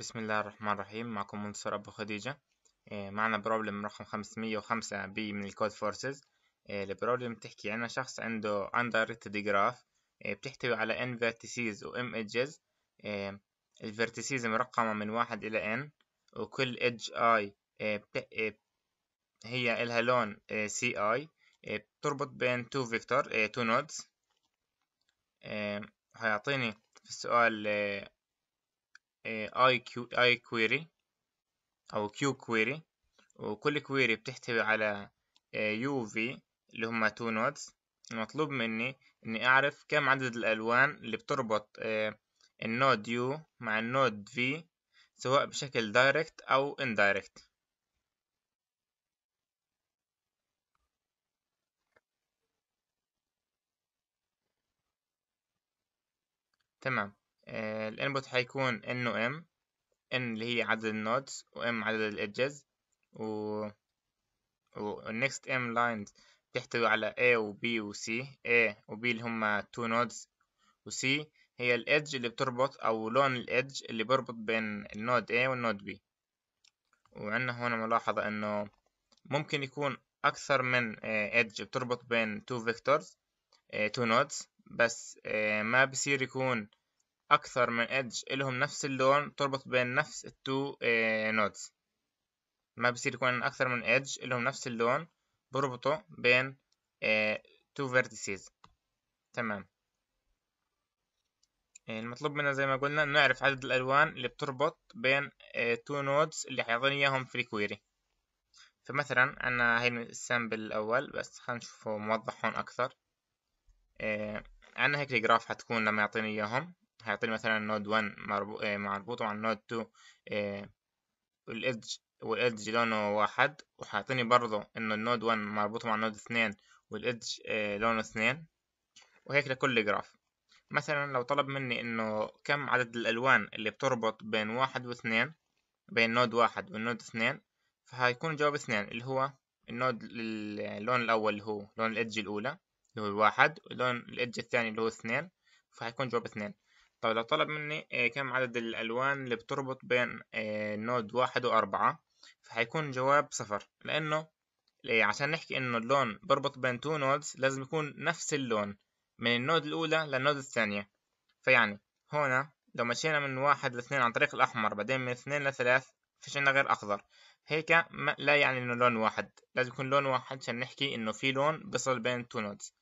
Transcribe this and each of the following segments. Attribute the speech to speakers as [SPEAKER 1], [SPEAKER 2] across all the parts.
[SPEAKER 1] بسم الله الرحمن الرحيم معكم منصر أبو خديجة آه، معنا بروبلم رقم 505 بي من الكود فورسز آه، البروبلم بتحكي عن شخص عنده undirected جراف آه، بتحتوي على n vertices و m edges الفيرتيسيز مرقمة من واحد إلى n وكل edge i هي إلها لون اي بتربط بين two فيكتور two nodes هيعطيني في السؤال اي كيو اي كويري او كيو كويري وكل كويري بتحتوي على يو آه، في اللي هما تو نودز المطلوب مني اني اعرف كم عدد الالوان اللي بتربط آه، النود يو مع النود في سواء بشكل دايركت او اندايركت تمام آه، الانبوت هيكون و ام ان اللي هي عدد النودز وام عدد الادجز و والنكست ام لاينز بتحتوي على A و B و C A و B اللي هما two nodes و C هي الإدج اللي بتربط أو لون الإدج اللي بيربط بين النود A والنود B وعندنا هون ملاحظة إنه ممكن يكون أكثر من إدج آه، بتربط بين two vectors آه، two nodes بس ما بصير يكون أكثر من إدج إلهم نفس اللون تربط بين نفس التو نودز آه، ما بصير يكون أكثر من إدج إلهم نفس اللون بربطوا بين تو آه، فيرتيسيز تمام يعني المطلوب منا زي ما قلنا نعرف عدد الألوان اللي بتربط بين تو آه، نودز اللي حيعطيني إياهم في الكويري فمثلا أنا هاي السامبل الأول بس خلينا نشوفه موضح هون أكثر عنا هيك الجراف حتكون لما يعطيني إياهم هيعطيني مثلا نود 1 آه، مربوط مربوطة مع النود 2 آه، والإيدج والادج لونه واحد وهيعطيني برضه انه النود 1 مربوطة مع النود 2 والإيدج آه، لونه 2 وهيك لكل جراف مثلا لو طلب مني إنه كم عدد الألوان اللي بتربط بين واحد واثنين بين نود واحد والنود اثنين فهيكون جواب اثنين اللي هو النود اللون الأول اللي هو لون الادج الأولى اللي هو الواحد ولون الادج الثاني اللي هو اثنين فهيكون جواب اثنين طب لو طلب مني آه، كم عدد الألوان اللي بتربط بين آه، نود واحد وأربعة فهيكون جواب صفر لأنه عشان نحكي إنه اللون بربط بين تو نودز لازم يكون نفس اللون من النود الأولى للنود الثانية فيعني هنا لو مشينا من واحد لاثنين عن طريق الأحمر بعدين من اثنين لثلاث فيش عندنا غير أخضر هيك لا يعني إنه لون واحد لازم يكون لون واحد عشان نحكي إنه في لون بصل بين تو نودز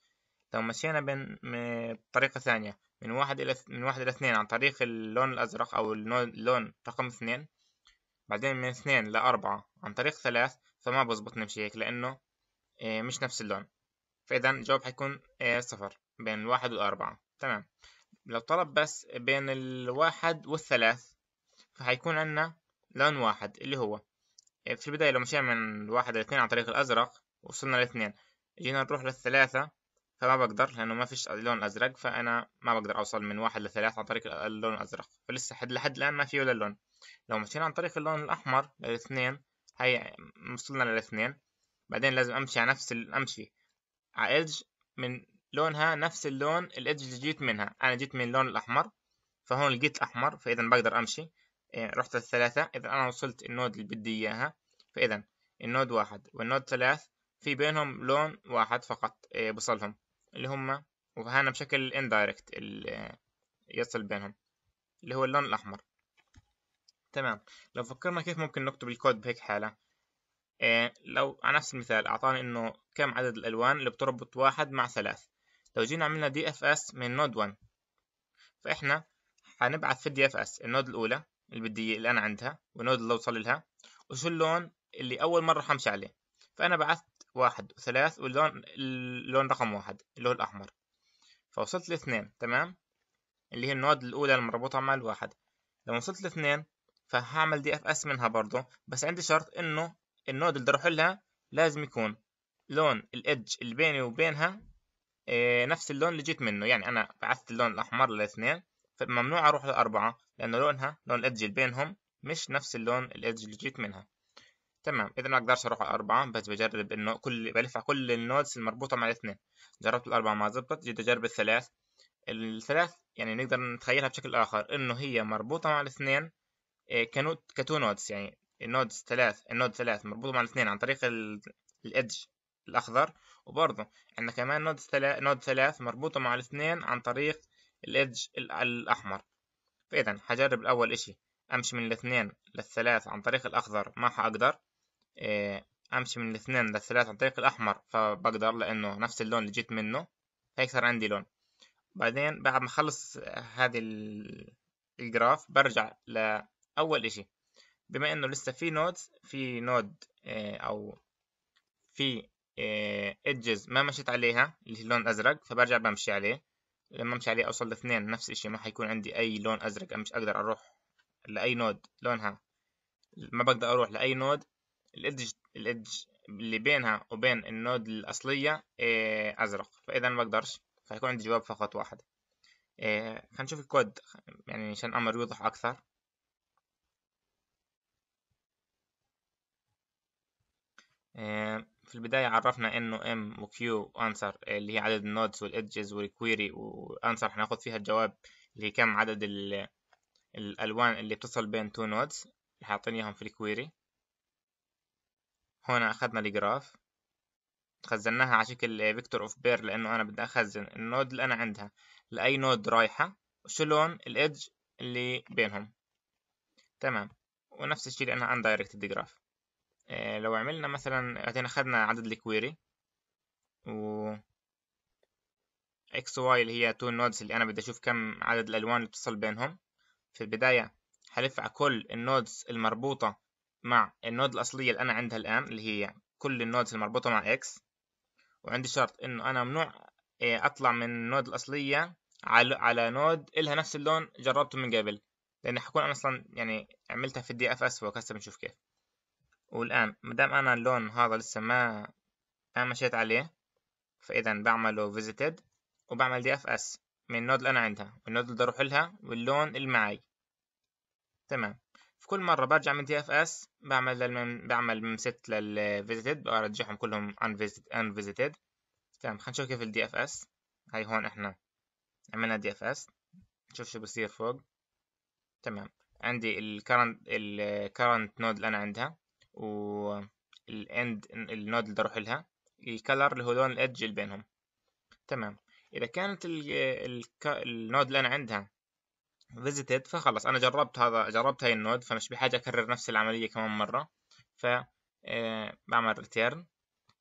[SPEAKER 1] لو مشينا بين بطريقة ثانية من واحد إلى من واحد إلى اثنين عن طريق اللون الأزرق أو اللون رقم اثنين بعدين من اثنين لأربعة عن طريق ثلاث فما بزبط نمشي هيك لأنه آه، مش نفس اللون فإذا الجواب حيكون آه، صفر بين الواحد والأربعة تمام لو طلب بس بين الواحد والثلاث فحيكون عندنا لون واحد اللي هو آه، في البداية لو مشينا من الواحد اثنين عن طريق الأزرق وصلنا لاثنين جينا نروح للثلاثة فما بقدر لأنه ما فيش لون أزرق فأنا ما بقدر أوصل من واحد لثلاثة عن طريق اللون الأزرق فلسه حد لحد الآن ما في ولا لون لو مشينا عن طريق اللون الأحمر للاثنين هي وصلنا للاثنين بعدين لازم أمشي على نفس ال... أمشي على ايدج من لونها نفس اللون الإدج اللي جيت منها أنا جيت من اللون الأحمر فهون لقيت الأحمر فإذا بقدر أمشي إيه، رحت للثلاثة إذا أنا وصلت النود اللي بدي إياها فإذا النود واحد والنود ثلاث في بينهم لون واحد فقط إيه، بوصلهم اللي هم وهنا بشكل indirect اللي يصل بينهم اللي هو اللون الأحمر تمام لو فكرنا كيف ممكن نكتب الكود بهيك حالة إيه لو على نفس المثال أعطاني إنه كم عدد الألوان اللي بتربط واحد مع ثلاث لو جينا عملنا دي اف اس من نود 1 فإحنا هنبعث في الدي اف اس النود الأولى اللي بدي اللي أنا عندها والنود اللي وصل لها وشو اللون اللي أول مرة حمشي عليه فأنا بعثت واحد وثلاث واللون اللون رقم واحد اللي هو الأحمر فوصلت لاثنين تمام اللي هي النود الأولى المربوطة مع الواحد لما وصلت لاثنين فهعمل دي اف اس منها برضه بس عندي شرط انه النود اللي اروح لها لازم يكون لون الادج اللي بيني وبينها آه، نفس اللون اللي جيت منه يعني انا بعثت اللون الاحمر للاثنين فممنوع اروح لاربعة لانه لونها لون الادج اللي بينهم مش نفس اللون الادج اللي جيت منها تمام اذا ما اقدرش اروح على اربعة بس بجرب انه كل بلف على كل النودز المربوطة مع الاثنين جربت الاربعة ما زبطت جيت اجرب الثلاث الثلاث يعني نقدر نتخيلها بشكل اخر انه هي مربوطة مع الاثنين آه، كنو كتو نودز يعني النودز ثلاث النود ثلاث مربوطة مع الاثنين عن طريق الادج الاخضر وبرضه عندنا كمان نود ثلاث نود ثلاث مربوطة مع الاثنين عن طريق الادج الاحمر فاذا هجرب الاول اشي امشي من الاثنين للثلاث عن طريق الاخضر ما حقدر إيه، امشي من الاثنين للثلاثة عن طريق الاحمر فبقدر لانه نفس اللون اللي جيت منه صار عندي لون بعدين بعد ما اخلص هذه الجراف برجع لاول اشي بما انه لسه في نودز في نود إيه، او في ايدجز ما مشيت عليها اللي هي اللون الازرق فبرجع بمشي عليه لما امشي عليه اوصل لاثنين نفس الشيء ما حيكون عندي اي لون ازرق مش اقدر اروح لاي نود لونها ما بقدر اروح لاي نود الإدج الإدج اللي بينها وبين النود الأصلية آه، أزرق فإذا ما بقدرش فهيكون عندي جواب فقط واحد هنشوف آه، الكود يعني عشان الأمر يوضح أكثر آه، في البداية عرفنا انه ام وكيو وأنسر اللي هي عدد النودز والادجز والكويري وانسر هناخد فيها الجواب اللي هي كم عدد الالوان اللي بتصل بين تو نودز حاطين اياهم في الكويري هنا أخذنا الجراف خزناها على شكل فيكتور اوف بير لأنه أنا بدي أخزن النود اللي أنا عندها لأي نود رايحة وشو لون الإيدج اللي بينهم تمام ونفس الشيء لأنها undirected جراف إيه لو عملنا مثلا بعدين أخذنا عدد الكويري و اكس واي اللي هي تو نودز اللي أنا بدي أشوف كم عدد الألوان اللي بتصل بينهم في البداية حلف على كل النودز المربوطة مع النود الأصلية اللي أنا عندها الآن اللي هي كل النودز المربوطة مع X وعندي شرط إنه أنا ممنوع آه، أطلع من النود الأصلية على على نود إلها نفس اللون جربته من قبل لأن حكون أنا أصلا يعني عملتها في الدي إف أس وهسه بنشوف كيف والآن مدام أنا اللون هذا لسه ما ما مشيت عليه فإذا بعمله visited وبعمل دي إف أس من النود اللي أنا عندها والنود اللي بدي أروح لها واللون اللي معي تمام كل مرة برجع من تي اف اس بعمل للمن... بعمل ست للفيزيتد برجعهم كلهم ان unvisited تمام خلينا نشوف كيف الدي اف اس هاي هون احنا عملنا دي اف اس نشوف شو بصير فوق تمام عندي الكرنت الكرنت نود اللي انا عندها و الاند النود اللي اروح لها الكلر اللي هو لون الادج اللي بينهم تمام اذا كانت النود اللي انا عندها فيزيتد فخلص انا جربت هذا جربت هاي النود فمش بحاجه اكرر نفس العمليه كمان مره ف آه، بعمل ريتيرن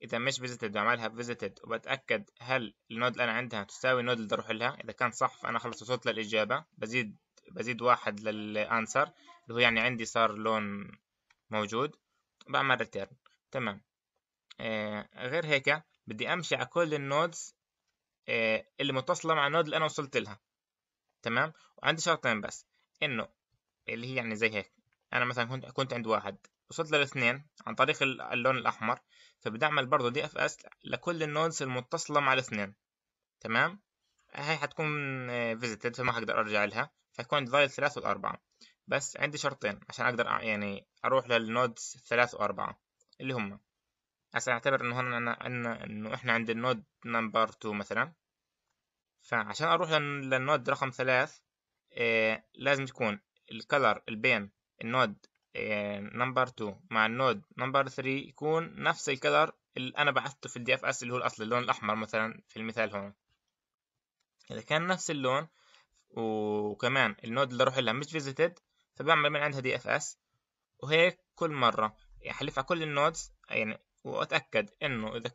[SPEAKER 1] اذا مش فيزيتد بعملها فيزيتد وبتاكد هل النود اللي انا عندها تساوي النود اللي اروح لها اذا كان صح فانا خلص وصلت للاجابه بزيد بزيد واحد للانسر اللي هو يعني عندي صار لون موجود بعمل ريتيرن تمام آه، غير هيك بدي امشي على كل النودز آه، اللي متصله مع النود اللي انا وصلت لها تمام وعندي شرطين بس انه اللي هي يعني زي هيك انا مثلا كنت كنت عند واحد وصلت للاثنين عن طريق اللون الاحمر فبدي اعمل برضه دي اف اس لكل النودز المتصله مع الاثنين تمام هاي حتكون فيزيتد فما حقدر ارجع لها فيكون عند ضايل ثلاثة والأربعة بس عندي شرطين عشان أقدر يعني أروح للنودز ثلاثة وأربعة اللي هم هسا نعتبر إنه هون أنا إنه إحنا عند النود نمبر تو مثلا فعشان اروح للنود رقم ثلاث آه، لازم تكون الكلر بين النود نمبر آه، 2 مع النود نمبر 3 يكون نفس الكلر اللي انا بعثته في الدي اف اس اللي هو الاصل اللون الاحمر مثلا في المثال هون اذا كان نفس اللون وكمان النود اللي اروح لها مش فيزيتد فبعمل من عندها دي اف اس وهيك كل مره احلف يعني على كل النودز يعني واتاكد انه اذا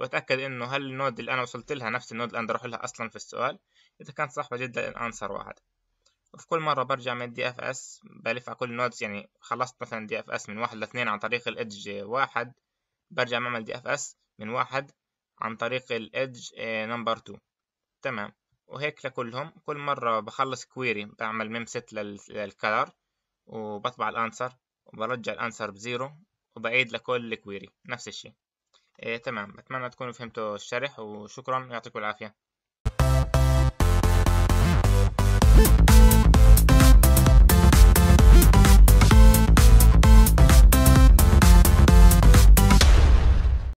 [SPEAKER 1] وأتأكد إنه هل النود اللي أنا وصلت لها نفس النود اللي أنا أروح لها أصلا في السؤال إذا كانت صح بجد الأنسر واحد وفي كل مرة برجع من الدي اف اس بلف على كل النودز يعني خلصت مثلا دي اف اس من واحد لاثنين عن طريق الادج واحد برجع بعمل دي اف اس من واحد عن طريق الادج نمبر تو تمام وهيك لكلهم كل مرة بخلص كويري بعمل ميم ست للكلر وبطبع الانسر وبرجع الانسر بزيرو وبعيد لكل الكويري نفس الشي إيه تمام أتمنى تكونوا فهمتوا الشرح وشكرا يعطيكم العافية